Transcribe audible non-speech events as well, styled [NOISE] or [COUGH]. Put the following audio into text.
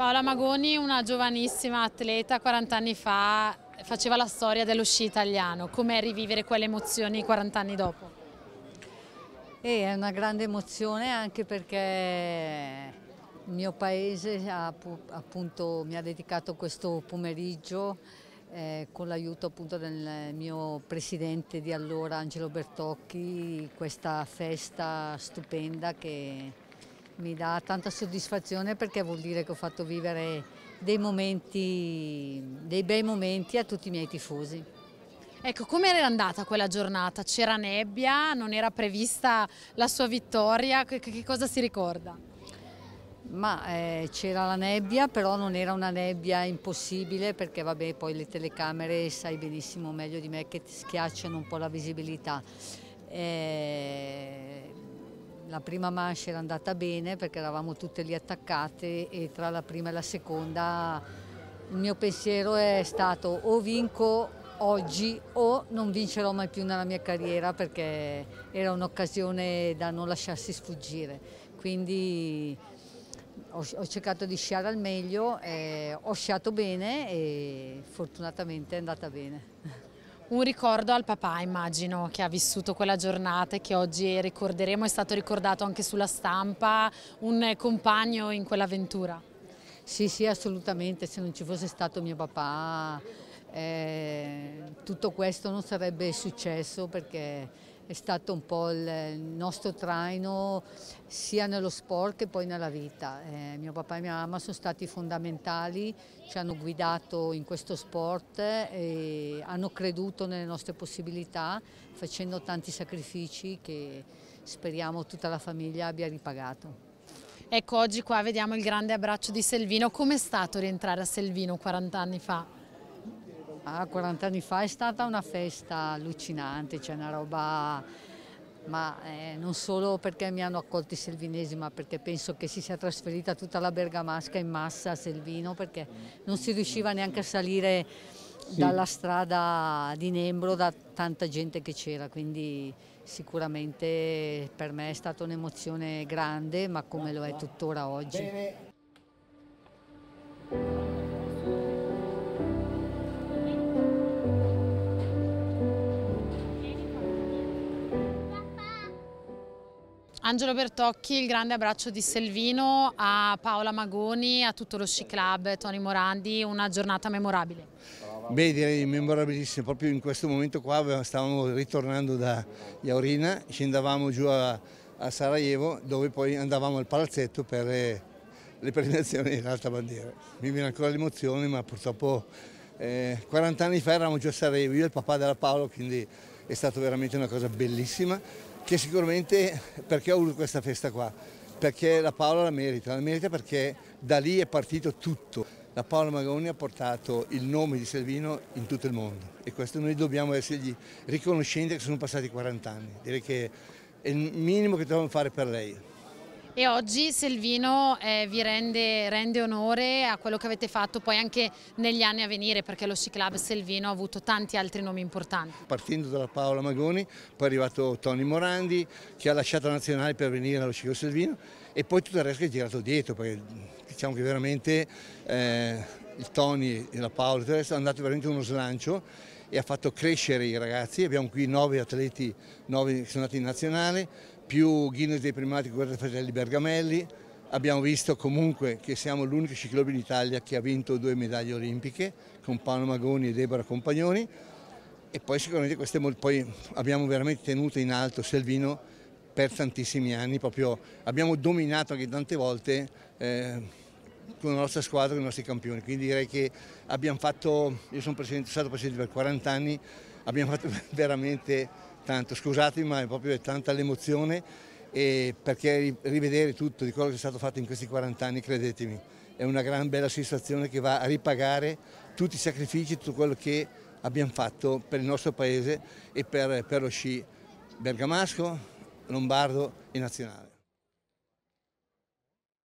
Paola Magoni, una giovanissima atleta, 40 anni fa, faceva la storia dello sci italiano. Com'è rivivere quelle emozioni 40 anni dopo? E è una grande emozione anche perché il mio paese ha, appunto, mi ha dedicato questo pomeriggio eh, con l'aiuto del mio presidente di allora Angelo Bertocchi questa festa stupenda che mi dà tanta soddisfazione perché vuol dire che ho fatto vivere dei momenti, dei bei momenti a tutti i miei tifosi. Ecco, come era andata quella giornata? C'era nebbia, non era prevista la sua vittoria, che, che cosa si ricorda? Ma eh, c'era la nebbia, però non era una nebbia impossibile perché vabbè poi le telecamere sai benissimo meglio di me che ti schiacciano un po' la visibilità. Eh, la prima mancia era andata bene perché eravamo tutte lì attaccate e tra la prima e la seconda il mio pensiero è stato o vinco oggi o non vincerò mai più nella mia carriera perché era un'occasione da non lasciarsi sfuggire. Quindi ho, ho cercato di sciare al meglio, eh, ho sciato bene e fortunatamente è andata bene. Un ricordo al papà immagino che ha vissuto quella giornata e che oggi ricorderemo, è stato ricordato anche sulla stampa, un compagno in quell'avventura. Sì, sì, assolutamente, se non ci fosse stato mio papà eh, tutto questo non sarebbe successo perché è stato un po' il nostro traino sia nello sport che poi nella vita. Eh, mio papà e mia mamma sono stati fondamentali, ci hanno guidato in questo sport e hanno creduto nelle nostre possibilità facendo tanti sacrifici che speriamo tutta la famiglia abbia ripagato. Ecco, oggi qua vediamo il grande abbraccio di Selvino. Com'è stato rientrare a Selvino 40 anni fa? Ah, 40 anni fa è stata una festa allucinante, c'è una roba, ma eh, non solo perché mi hanno accolto i selvinesi, ma perché penso che si sia trasferita tutta la bergamasca in massa a Selvino, perché non si riusciva neanche a salire sì. dalla strada di Nembro da tanta gente che c'era, quindi sicuramente per me è stata un'emozione grande, ma come lo è tuttora oggi. Angelo Bertocchi, il grande abbraccio di Selvino a Paola Magoni, a tutto lo Sci Club, Tony Morandi, una giornata memorabile. Beh, direi memorabilissima, proprio in questo momento qua stavamo ritornando da Iaurina, scendavamo giù a, a Sarajevo dove poi andavamo al palazzetto per eh, le, le premiazioni dell'alta bandiera. Mi viene ancora l'emozione ma purtroppo eh, 40 anni fa eravamo giù a Sarajevo, io e il papà della Paolo, quindi è stata veramente una cosa bellissima che sicuramente perché ho avuto questa festa qua? Perché la Paola la merita, la merita perché da lì è partito tutto. La Paola Magoni ha portato il nome di Selvino in tutto il mondo e questo noi dobbiamo essergli riconoscenti che sono passati 40 anni. Direi che è il minimo che dobbiamo fare per lei e oggi Selvino eh, vi rende, rende, onore a quello che avete fatto poi anche negli anni a venire perché lo Sci Club Selvino ha avuto tanti altri nomi importanti. Partendo dalla Paola Magoni, poi è arrivato Tony Morandi che ha lasciato la nazionale per venire allo Sci club Selvino e poi tutto il resto è girato dietro perché diciamo che veramente eh, il Tony e la Paola sono andati veramente uno slancio e ha fatto crescere i ragazzi, abbiamo qui nove atleti nove che sono andati in nazionale, più Guinness dei primati guerra dei fratelli Bergamelli, abbiamo visto comunque che siamo l'unico ciclobio in Italia che ha vinto due medaglie olimpiche con Paolo Magoni e Deborah Compagnoni e poi sicuramente queste poi abbiamo veramente tenuto in alto Selvino per tantissimi anni, proprio abbiamo dominato anche tante volte eh, con la nostra squadra, con i nostri campioni, quindi direi che abbiamo fatto, io sono, sono stato presidente per 40 anni, abbiamo fatto [LAUGHS] veramente tanto, scusatemi ma è proprio tanta l'emozione perché rivedere tutto di quello che è stato fatto in questi 40 anni, credetemi, è una gran bella sensazione che va a ripagare tutti i sacrifici, tutto quello che abbiamo fatto per il nostro paese e per, per lo sci bergamasco, lombardo e nazionale.